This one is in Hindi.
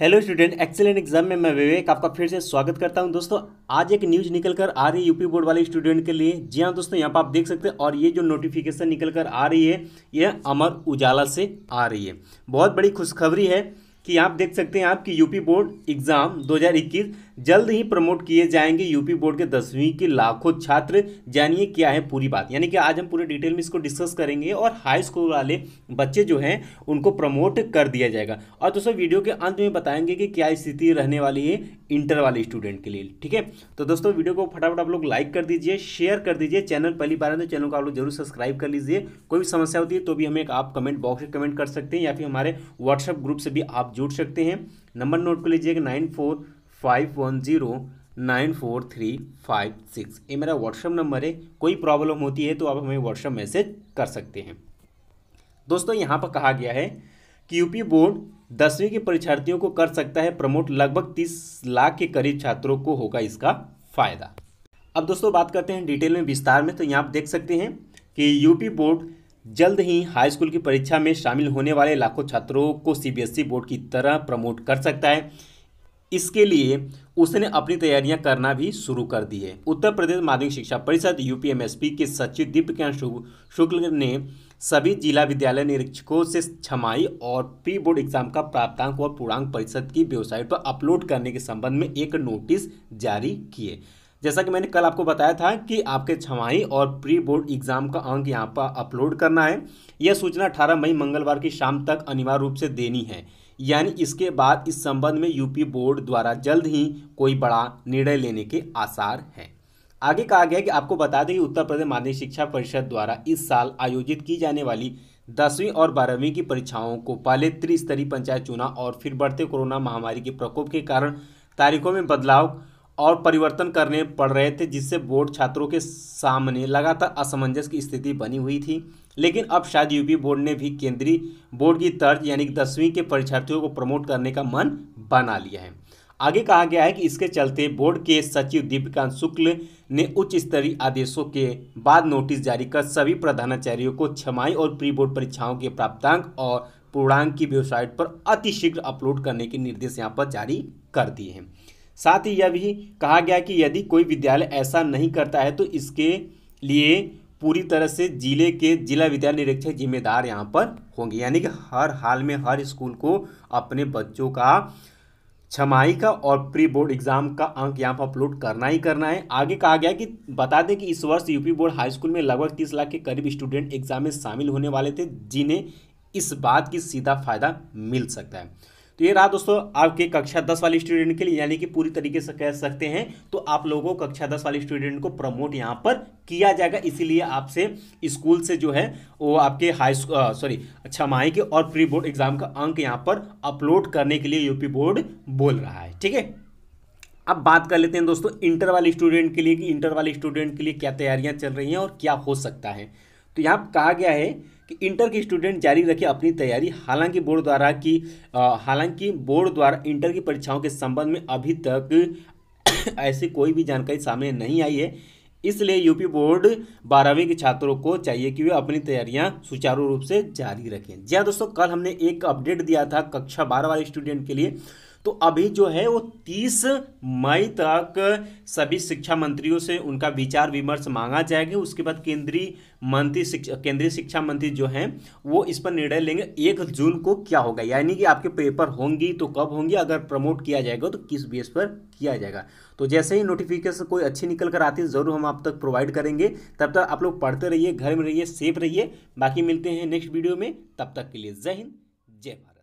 हेलो स्टूडेंट एक्सेलेंट एग्जाम में मैं विवेक आपका फिर से स्वागत करता हूं दोस्तों आज एक न्यूज़ निकल कर आ रही है यूपी बोर्ड वाले स्टूडेंट के लिए जी हाँ दोस्तों यहां पर आप देख सकते हैं और ये जो नोटिफिकेशन निकल कर आ रही है यह अमर उजाला से आ रही है बहुत बड़ी खुशखबरी है कि आप देख सकते हैं आपकी यूपी बोर्ड एग्ज़ाम 2021 जल्द ही प्रमोट किए जाएंगे यूपी बोर्ड के दसवीं के लाखों छात्र जानिए क्या है पूरी बात यानी कि आज हम पूरे डिटेल में इसको डिस्कस करेंगे और हाई स्कूल वाले बच्चे जो हैं उनको प्रमोट कर दिया जाएगा और दोस्तों वीडियो के अंत में बताएंगे कि क्या स्थिति रहने वाली है इंटर वाले स्टूडेंट के लिए ठीक है तो दोस्तों वीडियो को फटाफट आप लोग लाइक कर दीजिए शेयर कर दीजिए चैनल पहली बार है तो चैनल को आप लोग जरूर सब्सक्राइब कर लीजिए कोई भी समस्या होती है तो भी हमें आप कमेंट बॉक्स में कमेंट कर सकते हैं या फिर हमारे व्हाट्सएप ग्रुप से भी आप जुड़ सकते हैं नंबर नोट कर लीजिएगा nine four five one zero nine four three five six ये मेरा व्हाट्सअप नंबर है कोई प्रॉब्लम होती है तो आप हमें व्हाट्सअप मैसेज कर सकते हैं दोस्तों यहाँ पर कहा गया है कि यूपी बोर्ड दसवीं के परीक्षार्थियों को कर सकता है प्रमोट लगभग तीस लाख के करीब छात्रों को होगा इसका फ़ायदा अब दोस्तों बात करते हैं डिटेल में विस्तार में तो यहाँ आप देख सकते हैं कि यूपी बोर्ड जल्द ही हाई स्कूल की परीक्षा में शामिल होने वाले लाखों छात्रों को सीबीएसई बोर्ड e की तरह प्रमोट कर सकता है इसके लिए उसने अपनी तैयारियां करना भी शुरू कर दी है उत्तर प्रदेश माध्यमिक शिक्षा परिषद यूपीएमएसपी के सचिव दीपकांत शुक्ल ने सभी जिला विद्यालय निरीक्षकों से क्षमाई और प्री बोर्ड एग्जाम का प्राप्तांक और पूर्णांक परिषद की वेबसाइट पर अपलोड करने के संबंध में एक नोटिस जारी किए जैसा कि मैंने कल आपको बताया था कि आपके छमाही और प्री बोर्ड एग्जाम का अंक यहाँ पर अपलोड करना है यह सूचना अठारह मई मंगलवार की शाम तक अनिवार्य रूप से देनी है यानी इसके बाद इस संबंध में यूपी बोर्ड द्वारा जल्द ही कोई बड़ा निर्णय लेने के आसार हैं आगे कहा गया कि आपको बता दें कि उत्तर प्रदेश माध्यमिक शिक्षा परिषद द्वारा इस साल आयोजित की जाने वाली दसवीं और बारहवीं की परीक्षाओं को पहले त्रिस्तरीय पंचायत चुनाव और फिर बढ़ते कोरोना महामारी के प्रकोप के कारण तारीखों में बदलाव और परिवर्तन करने पड़ रहे थे जिससे बोर्ड छात्रों के सामने लगातार असमंजस की स्थिति बनी हुई थी लेकिन अब शायद यूपी बोर्ड ने भी केंद्रीय बोर्ड की तर्ज यानी दसवीं के परीक्षार्थियों को प्रमोट करने का मन बना लिया है आगे कहा गया है कि इसके चलते बोर्ड के सचिव दीपिकांत शुक्ल ने उच्च स्तरीय आदेशों के बाद नोटिस जारी कर सभी प्रधानाचार्यों को छमाई और प्री बोर्ड परीक्षाओं के प्राप्तांक और पूर्णांक की वेबसाइट पर अतिशीघ्र अपलोड करने के निर्देश यहाँ पर जारी कर दिए हैं साथ ही यह भी कहा गया कि यदि कोई विद्यालय ऐसा नहीं करता है तो इसके लिए पूरी तरह से जिले के जिला विद्यालय निरीक्षक जिम्मेदार यहाँ पर होंगे यानी कि हर हाल में हर स्कूल को अपने बच्चों का छमाही का और प्री बोर्ड एग्जाम का अंक यहाँ पर अपलोड करना ही करना है आगे कहा गया कि बता दें कि इस वर्ष यूपी बोर्ड हाई स्कूल में लगभग तीस लाख के करीब स्टूडेंट एग्जाम में शामिल होने वाले थे जिन्हें इस बात की सीधा फायदा मिल सकता है तो ये रहा दोस्तों आपके कक्षा दस वाले स्टूडेंट के लिए यानी कि पूरी तरीके से कह सकते हैं तो आप लोगों को कक्षा दस वाले स्टूडेंट को प्रमोट यहाँ पर किया जाएगा इसीलिए आपसे स्कूल से जो है वो आपके हाई सॉरी छमाही के और प्री बोर्ड एग्जाम का अंक यहाँ पर अपलोड करने के लिए यूपी बोर्ड बोल रहा है ठीक है अब बात कर लेते हैं दोस्तों इंटर वाले स्टूडेंट के लिए कि इंटर वाले स्टूडेंट के लिए क्या तैयारियां चल रही हैं और क्या हो सकता है तो यहाँ कहा गया है कि इंटर के स्टूडेंट जारी रखें अपनी तैयारी हालांकि बोर्ड द्वारा की हालांकि बोर्ड द्वारा इंटर की परीक्षाओं के संबंध में अभी तक ऐसी कोई भी जानकारी सामने नहीं आई है इसलिए यूपी बोर्ड बारहवीं के छात्रों को चाहिए कि वे अपनी तैयारियां सुचारू रूप से जारी रखें जी हाँ दोस्तों कल हमने एक अपडेट दिया था कक्षा बारह वाले स्टूडेंट के लिए तो अभी जो है वो तीस मई तक सभी शिक्षा मंत्रियों से उनका विचार विमर्श मांगा जाएगा उसके बाद केंद्रीय मंत्री केंद्रीय शिक्षा मंत्री जो हैं वो इस पर निर्णय लेंगे एक जून को क्या होगा यानी कि आपके पेपर होंगी तो कब होंगी अगर प्रमोट किया जाएगा तो किस बेस पर किया जाएगा तो जैसे ही नोटिफिकेशन कोई अच्छी निकल कर आती है ज़रूर हम आप तक प्रोवाइड करेंगे तब तक आप लोग पढ़ते रहिए घर में रहिए सेफ रहिए बाकी मिलते हैं नेक्स्ट वीडियो में तब तक के लिए जय हिंद जय भारत